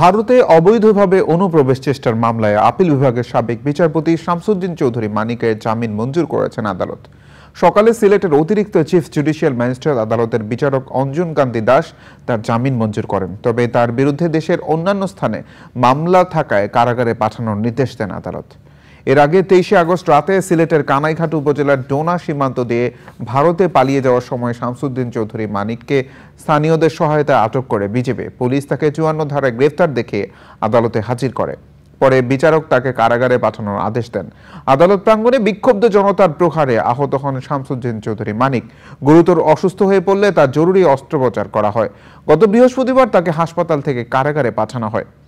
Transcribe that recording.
ভারতে অবৈধভাবে অনুপ্রবেশ চেষ্টার মামলায় আপিল বিভাগের সাবেক বিচারপতি শামসুদ্দিন চৌধুরী মানিকের জামিন মঞ্জুর করেছেন আদালত সকালে সিলেটের অতিরিক্ত চিফ জুডিশিয়াল ম্যাজিস্ট্রেট আদালতের বিচারক অঞ্জন কান্তি দাস তার জামিন মঞ্জুর করেন তবে তার বিরুদ্ধে দেশের অন্যান্য স্থানে মামলা থাকায় কারাগারে পাঠানোর নির্দেশ দেন আদালত এর আগে তেইশে আগস্ট রাতে সিলেটের কানাইঘাট উপজেলার ডোনা সীমান্ত দিয়ে ভারতে পালিয়ে যাওয়ার সময় শামসুদ্দিন চৌধুরী মানিককে স্থানীয়দের সহায়তায় আটক করে বিজেপি পুলিশ তাকে চুয়ান্ন ধারায় গ্রেফতার দেখে আদালতে হাজির করে পরে বিচারক তাকে কারাগারে পাঠানোর আদেশ দেন আদালত প্রাঙ্গণে বিক্ষুব্ধ জনতার প্রহারে আহত হন শামসুদ্দিন চৌধুরী মানিক গুরুতর অসুস্থ হয়ে পড়লে তার জরুরি অস্ত্রোপচার করা হয় গত বৃহস্পতিবার তাকে হাসপাতাল থেকে কারাগারে পাঠানো হয়